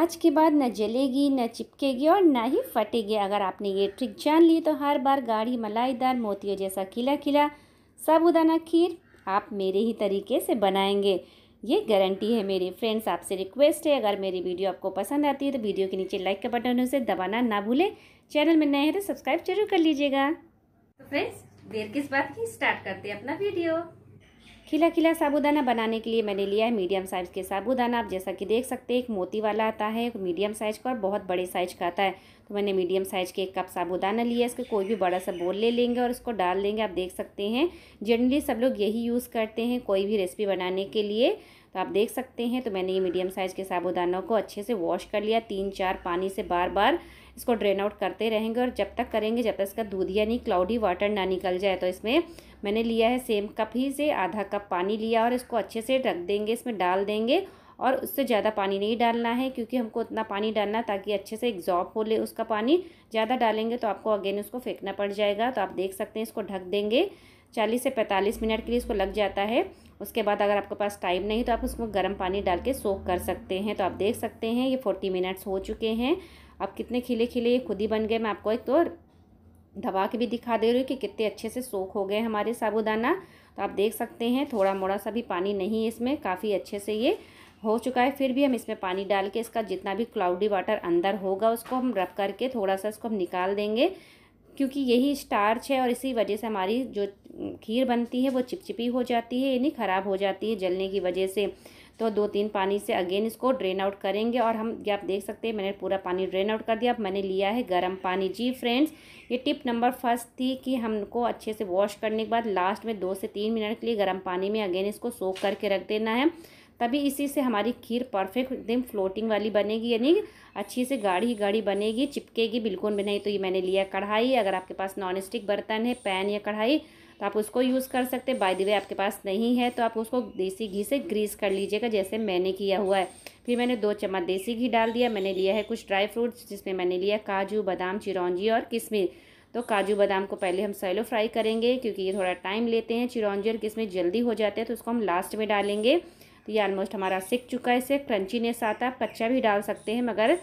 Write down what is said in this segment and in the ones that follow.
आज के बाद न जलेगी न चिपकेगी और ना ही फटेगी अगर आपने ये ट्रिक जान ली तो हर बार गाढ़ी मलाईदार मोतियों जैसा खिला खिला साबुदाना खीर आप मेरे ही तरीके से बनाएंगे ये गारंटी है मेरे फ्रेंड्स आपसे रिक्वेस्ट है अगर मेरी वीडियो आपको पसंद आती है तो वीडियो के नीचे लाइक का बटन उसे दबाना ना भूलें चैनल में नए हैं तो सब्सक्राइब जरूर कर लीजिएगा तो फ्रेंड्स देर किस बात की स्टार्ट करते हैं अपना वीडियो खिला खिला साबूदाना बनाने के लिए मैंने लिया है मीडियम साइज़ के साबूदाना आप जैसा कि देख सकते हैं एक मोती वाला आता है एक मीडियम साइज़ का और बहुत बड़े साइज़ का आता है तो मैंने मीडियम साइज़ के एक कप साबुदाना लिया इसका कोई भी बड़ा सा बोल ले लेंगे और इसको डाल देंगे आप देख सकते हैं जनरली सब लोग यही यूज़ करते हैं कोई भी रेसिपी बनाने के लिए तो आप देख सकते हैं तो मैंने ये मीडियम साइज़ के साबुदानों को अच्छे से वॉश कर लिया तीन चार पानी से बार बार इसको ड्रेन आउट करते रहेंगे और जब तक करेंगे जब तक इसका दूध यानी क्लाउडी वाटर ना निकल जाए तो इसमें मैंने लिया है सेम कप ही से आधा कप पानी लिया और इसको अच्छे से रख देंगे इसमें डाल देंगे और उससे ज़्यादा पानी नहीं डालना है क्योंकि हमको उतना पानी डालना ताकि अच्छे से एग्जॉर्ब हो ले उसका पानी ज़्यादा डालेंगे तो आपको अगेन उसको फेंकना पड़ जाएगा तो आप देख सकते हैं इसको ढक देंगे चालीस से पैंतालीस मिनट के लिए इसको लग जाता है उसके बाद अगर आपके पास टाइम नहीं तो आप उसमें गर्म पानी डाल के सोख कर सकते हैं तो आप देख सकते हैं ये फोर्टी मिनट्स हो चुके हैं आप कितने खिले खिले ये खुद ही बन गए मैं आपको एक तो दबा के भी दिखा दे रही हूँ कि कितने अच्छे से सोख हो गए हमारे साबुदाना तो आप देख सकते हैं थोड़ा मोड़ा सा भी पानी नहीं है इसमें काफ़ी अच्छे से ये हो चुका है फिर भी हम इसमें पानी डाल के इसका जितना भी क्लाउडी वाटर अंदर होगा उसको हम रब करके थोड़ा सा इसको हम निकाल देंगे क्योंकि यही स्टार्च है और इसी वजह से हमारी जो खीर बनती है वो चिपचिपी हो जाती है यानी ख़राब हो जाती है जलने की वजह से तो दो तीन पानी से अगेन इसको ड्रेन आउट करेंगे और हम ये आप देख सकते हैं मैंने पूरा पानी ड्रेन आउट कर दिया अब मैंने लिया है गर्म पानी जी फ्रेंड्स ये टिप नंबर फर्स्ट थी कि हमको अच्छे से वॉश करने के बाद लास्ट में दो से तीन मिनट के लिए गर्म पानी में अगेन इसको सोख करके रख देना है तभी इसी से हमारी खीर परफेक्ट एकदम फ्लोटिंग वाली बनेगी यानी अच्छी से गाढ़ी गाढ़ी बनेगी चिपकेगी बिल्कुल भी नहीं तो ये मैंने लिया कढ़ाई अगर आपके पास नॉन स्टिक बर्तन है पैन या कढ़ाई तो आप उसको यूज़ कर सकते बाय द वे आपके पास नहीं है तो आप उसको देसी घी से ग्रीस कर लीजिएगा जैसे मैंने किया हुआ है फिर मैंने दो चम्मच देसी घी डाल दिया मैंने लिया है कुछ ड्राई फ्रूट्स जिसमें मैंने लिया काजू बादाम चिरौंजी और किशमिश तो काजू बादाम को पहले हम सैलो फ्राई करेंगे क्योंकि ये थोड़ा टाइम लेते हैं चिरौंजी और किसमें जल्दी हो जाते हैं तो उसको हम लास्ट में डालेंगे तो ये आलमोस्ट हमारा सिक चुका है इसे क्रंचीनेस आता है कच्चा भी डाल सकते हैं मगर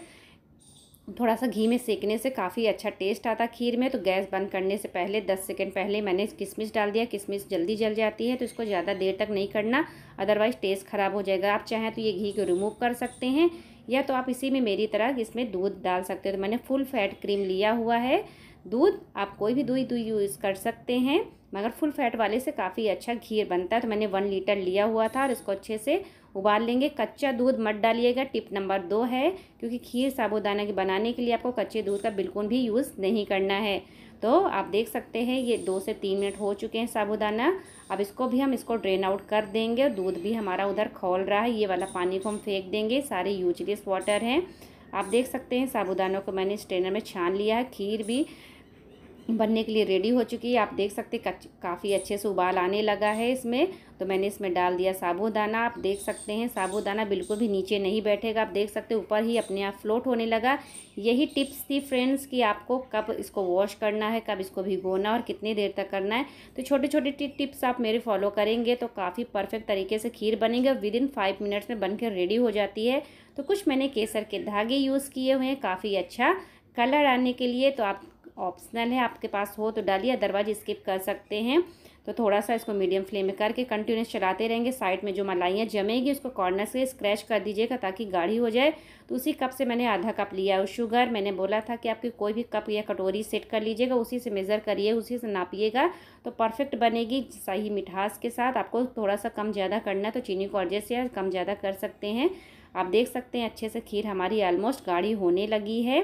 थोड़ा सा घी में सेकने से काफ़ी अच्छा टेस्ट आता खीर में तो गैस बंद करने से पहले दस सेकेंड पहले मैंने किशमिश डाल दिया किशमिश जल्दी जल जाती है तो इसको ज़्यादा देर तक नहीं करना अदरवाइज़ टेस्ट ख़राब हो जाएगा आप चाहें तो ये घी को रिमूव कर सकते हैं या तो आप इसी में मेरी तरह इसमें दूध डाल सकते हो तो मैंने फुल फैट क्रीम लिया हुआ है दूध आप कोई भी दूध दूध यूज़ कर सकते हैं मगर फुल फैट वाले से काफ़ी अच्छा घीर बनता है तो मैंने वन लीटर लिया हुआ था और इसको अच्छे से उबाल लेंगे कच्चा दूध मत डालिएगा टिप नंबर दो है क्योंकि खीर साबुदाना के बनाने के लिए आपको कच्चे दूध का बिल्कुल भी यूज़ नहीं करना है तो आप देख सकते हैं ये दो से तीन मिनट हो चुके हैं साबुदाना अब इसको भी हम इसको ड्रेन आउट कर देंगे और दूध भी हमारा उधर खोल रहा है ये वाला पानी को हम फेंक देंगे सारे यूजलेस वाटर हैं आप देख सकते हैं साबुदानों को मैंने इस ट्रेनर में छान लिया है खीर भी बनने के लिए रेडी हो चुकी है आप देख सकते काफ़ी अच्छे से उबाल आने लगा है इसमें तो मैंने इसमें डाल दिया साबूदाना आप देख सकते हैं साबूदाना बिल्कुल भी नीचे नहीं बैठेगा आप देख सकते हैं ऊपर ही अपने आप फ्लोट होने लगा यही टिप्स थी फ्रेंड्स कि आपको कब इसको वॉश करना है कब इसको भिगोना और कितनी देर तक करना है तो छोटे छोटे टिप्स आप मेरे फॉलो करेंगे तो काफ़ी परफेक्ट तरीके से खीर बनेंगे विद इन फाइव मिनट्स में बनकर रेडी हो जाती है तो कुछ मैंने केसर के धागे यूज़ किए हुए हैं काफ़ी अच्छा कलर आने के लिए तो आप ऑप्शनल है आपके पास हो तो डालिए अदरवाइज स्किप कर सकते हैं तो थोड़ा सा इसको मीडियम फ्लेम में करके कंटिन्यूस चलाते रहेंगे साइड में जो मलाइयाँ जमेगी उसको कॉर्नर से स्क्रैच कर दीजिएगा ताकि गाढ़ी हो जाए तो उसी कप से मैंने आधा कप लिया है शुगर मैंने बोला था कि आपकी कोई भी कप या कटोरी सेट कर लीजिएगा उसी से मेज़र करिए उसी से नापिएगा तो परफेक्ट बनेगी सही मिठास के साथ आपको थोड़ा सा कम ज़्यादा करना है तो चीनी को एडजस्ट या कम ज़्यादा कर सकते हैं आप देख सकते हैं अच्छे से खीर हमारी ऑलमोस्ट गाढ़ी होने लगी है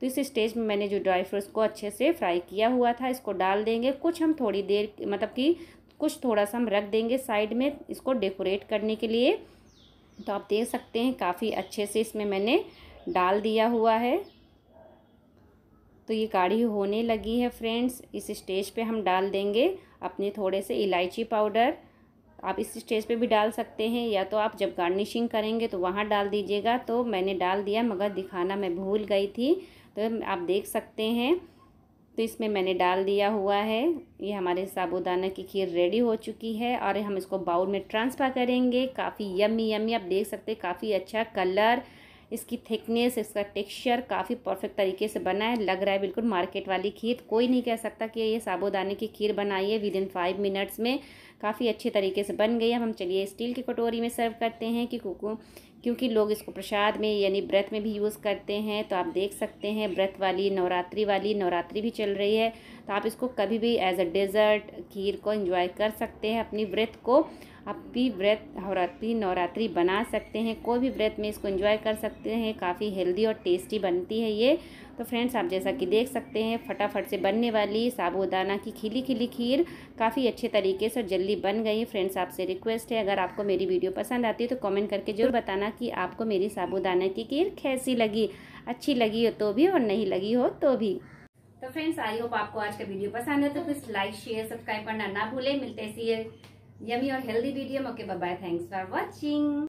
तो इस स्टेज में मैंने जो ड्राई फ्रूट्स को अच्छे से फ्राई किया हुआ था इसको डाल देंगे कुछ हम थोड़ी देर मतलब कि कुछ थोड़ा सा हम रख देंगे साइड में इसको डेकोरेट करने के लिए तो आप देख सकते हैं काफ़ी अच्छे से इसमें मैंने डाल दिया हुआ है तो ये काढ़ी होने लगी है फ्रेंड्स इस स्टेज पे हम डाल देंगे अपने थोड़े से इलायची पाउडर आप इस स्टेज पे भी डाल सकते हैं या तो आप जब गार्निशिंग करेंगे तो वहाँ डाल दीजिएगा तो मैंने डाल दिया मगर दिखाना मैं भूल गई थी तो आप देख सकते हैं तो इसमें मैंने डाल दिया हुआ है ये हमारे साबुदाना की खीर रेडी हो चुकी है और हम इसको बाउल में ट्रांसफ़र करेंगे काफ़ी यमी यमी आप देख सकते हैं काफ़ी अच्छा कलर इसकी थिकनेस इसका टेक्सचर काफ़ी परफेक्ट तरीके से बना है लग रहा है बिल्कुल मार्केट वाली खीर कोई नहीं कह सकता कि ये साबूदाने की खीर बनाई है विद इन फाइव मिनट्स में काफ़ी अच्छे तरीके से बन गई अब हम चलिए स्टील की कटोरी में सर्व करते हैं कि कुकू क्योंकि लोग इसको प्रसाद में यानी व्रत में भी यूज़ करते हैं तो आप देख सकते हैं व्रत वाली नवरात्रि वाली नवरात्रि भी चल रही है तो आप इसको कभी भी एज अ डेज़र्ट खीर को एंजॉय कर सकते हैं अपनी व्रत को आप भी व्रत नवरात्रि नवरात्रि बना सकते हैं कोई भी व्रत में इसको एंजॉय कर सकते हैं काफ़ी हेल्दी और टेस्टी बनती है ये तो फ्रेंड्स आप जैसा कि देख सकते हैं फटाफट से बनने वाली साबूदाना की खिली खिली खीर काफ़ी अच्छे तरीके से और जल्दी बन गई है फ्रेंड्स आपसे रिक्वेस्ट है अगर आपको मेरी वीडियो पसंद आती है तो कमेंट करके जरूर बताना कि आपको मेरी साबूदाना की खीर कैसी लगी अच्छी लगी हो तो भी और नहीं लगी हो तो भी तो फ्रेंड्स आई होप आपको आज का वीडियो पसंद है तो प्लीज लाइक शेयर सब्सक्राइब करना ना भूलें मिलते ऐसी यमी और हेल्दी वीडियो मौके बाय थैंक्स फॉर वॉचिंग